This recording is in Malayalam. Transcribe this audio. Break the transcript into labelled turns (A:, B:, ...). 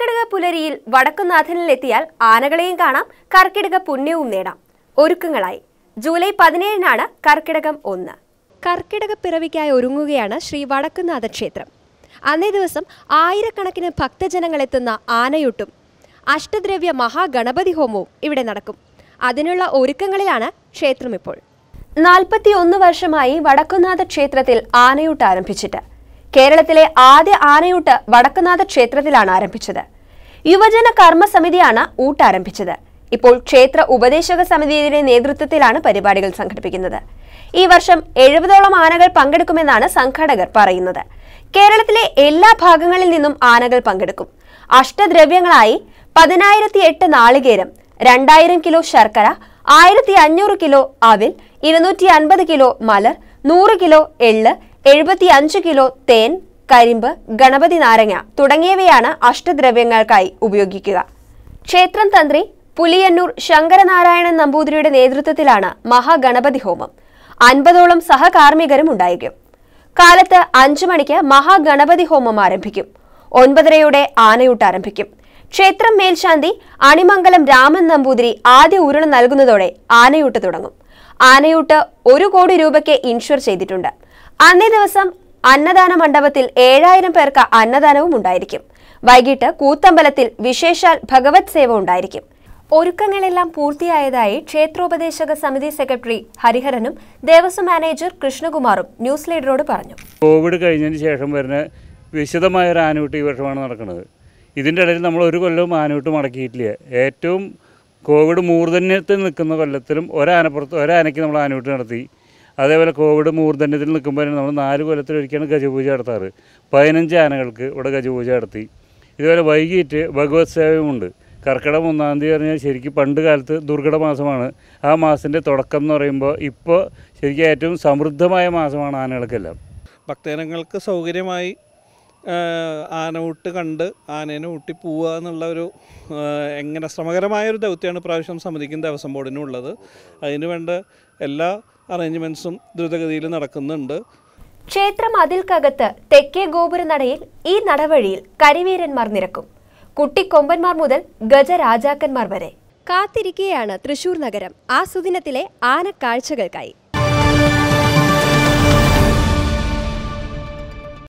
A: കർക്കിടക പുലരിയിൽ എത്തിയാൽ ആനകളെയും കാണാം കർക്കിടക പുണ്യവും നേടാം ഒരുക്കങ്ങളായി ജൂലൈ പതിനേഴിനാണ് കർക്കിടകം ഒന്ന് കർക്കിടക പിറവിക്കായി ഒരുങ്ങുകയാണ് ശ്രീ വടക്കുനാഥ ക്ഷേത്രം അന്നേ ദിവസം ആയിരക്കണക്കിന് ഭക്തജനങ്ങളെത്തുന്ന ആനയൂട്ടും അഷ്ടദ്രവ്യ മഹാഗണപതി ഹോമവും ഇവിടെ നടക്കും അതിനുള്ള ഒരുക്കങ്ങളിലാണ് ക്ഷേത്രം ഇപ്പോൾ ഒന്ന് വർഷമായി വടക്കുനാഥ ക്ഷേത്രത്തിൽ ആനയൂട്ട് ആരംഭിച്ചിട്ട് കേരളത്തിലെ ആദ്യ ആനയൂട്ട് വടക്കുനാഥ ക്ഷേത്രത്തിലാണ് ആരംഭിച്ചത് യുവജന കർമ്മ സമിതിയാണ് ഊട്ട് ആരംഭിച്ചത് ഇപ്പോൾ ക്ഷേത്ര ഉപദേശക സമിതിയുടെ നേതൃത്വത്തിലാണ് പരിപാടികൾ സംഘടിപ്പിക്കുന്നത് ഈ വർഷം എഴുപതോളം ആനകൾ പങ്കെടുക്കുമെന്നാണ് സംഘാടകർ പറയുന്നത് കേരളത്തിലെ എല്ലാ ഭാഗങ്ങളിൽ നിന്നും ആനകൾ പങ്കെടുക്കും അഷ്ടദ്രവ്യങ്ങളായി പതിനായിരത്തി എട്ട് നാളികേരം രണ്ടായിരം കിലോ ശർക്കര ആയിരത്തി അഞ്ഞൂറ് കിലോ അവിൽ ഇരുന്നൂറ്റി അൻപത് കിലോ മലർ നൂറ് കിലോ എള് അഞ്ച് കിലോ തേൻ കരിമ്പ് ഗണപതി നാരങ്ങ തുടങ്ങിയവയാണ് അഷ്ടദ്രവ്യങ്ങൾക്കായി ഉപയോഗിക്കുക ക്ഷേത്രം തന്ത്രി പുലിയന്നൂർ ശങ്കരനാരായണൻ നമ്പൂതിരിയുടെ നേതൃത്വത്തിലാണ് മഹാഗണപതി ഹോമം അൻപതോളം സഹകാർമ്മികരും ഉണ്ടായിരിക്കും കാലത്ത് അഞ്ചു മണിക്ക് മഹാഗണപതി ഹോമം ആരംഭിക്കും ഒൻപതരയോടെ ആനയൂട്ട് ആരംഭിക്കും ക്ഷേത്രം മേൽശാന്തി അണിമംഗലം രാമൻ നമ്പൂതിരി ആദ്യ ഊരണം നൽകുന്നതോടെ ആനയൂട്ട് തുടങ്ങും ആനയൂട്ട് ഒരു കോടി രൂപയ്ക്ക് ഇൻഷുർ ചെയ്തിട്ടുണ്ട് അന്നേ ദിവസം അന്നദാന മണ്ഡപത്തിൽ ഏഴായിരം പേർക്ക് അന്നദാനവും ഉണ്ടായിരിക്കും വൈകിട്ട് കൂത്തമ്പലത്തിൽ വിശേഷാൽ ഭഗവത് സേവ ഉണ്ടായിരിക്കും ഒരുക്കങ്ങളെല്ലാം പൂർത്തിയായതായി ക്ഷേത്രോപദേശക സമിതി സെക്രട്ടറി ഹരിഹരനും ദേവസ്വം മാനേജർ കൃഷ്ണകുമാറും ന്യൂസ് ലീഡറോട് പറഞ്ഞു
B: കോവിഡ് കഴിഞ്ഞതിന് ശേഷം വരുന്ന വിശദമായ ഒരു ആനുകൂട്ടി വർഷമാണ് നടക്കുന്നത് ഇതിൻ്റെ ഇടയിൽ നമ്മൾ ഒരു കൊല്ലവും ആനൂട്ട് മടക്കിയിട്ടില്ല ഏറ്റവും കോവിഡ് മൂർധന്യത്തിൽ നിൽക്കുന്ന കൊല്ലത്തിലും ഒരാനപ്പുറത്ത് ഒരാനയ്ക്ക് നമ്മൾ ആനൂട്ട് നടത്തി അതേപോലെ കോവിഡ് മൂർധന്യത്തിൽ നിൽക്കുമ്പോൾ നമ്മൾ നാല് കൊല്ലത്തിലൊരിക്കലാണ് ഗജപൂജ നടത്താറ് പതിനഞ്ച് ആനകൾക്ക് ഇവിടെ ഗജപൂജ നടത്തി ഇതുപോലെ വൈകിട്ട് ഭഗവത് സേവയുമുണ്ട് കർക്കിടകം ഒന്നാം തീയതി പറഞ്ഞാൽ ശരിക്കും പണ്ട് കാലത്ത് ദുർഘട മാസമാണ് ആ മാസത്തിൻ്റെ തുടക്കം എന്ന് പറയുമ്പോൾ ഇപ്പോൾ ശരിക്കും ഏറ്റവും സമൃദ്ധമായ മാസമാണ് ആനകൾക്കെല്ലാം
C: ഭക്തജനങ്ങൾക്ക് സൗകര്യമായി ആന ഊട്ട് കണ്ട് ആനേനെ ഊട്ടി പോവുക എന്നുള്ള ഒരു എങ്ങനെ ശ്രമകരമായൊരു ദൗത്യമാണ് പ്രാവശ്യം സമ്മതിക്കുന്ന ദേവസ്വം ബോർഡിനുള്ളത് ഉള്ളത് അതിനു വേണ്ട എല്ലാ അറേഞ്ച്മെന്റ്സും ദ്രുതഗതിയിൽ നടക്കുന്നുണ്ട്
A: ക്ഷേത്രം അതിൽക്കകത്ത് തെക്കേ ഗോപുരനടയിൽ ഈ നടവഴിയിൽ കരിവീരന്മാർ നിരക്കും കുട്ടിക്കൊമ്പന്മാർ മുതൽ ഗജരാജാക്കന്മാർ വരെ കാത്തിരിക്കുകയാണ് തൃശൂർ നഗരം ആസുദിനത്തിലെ ആനക്കാഴ്ചകൾക്കായി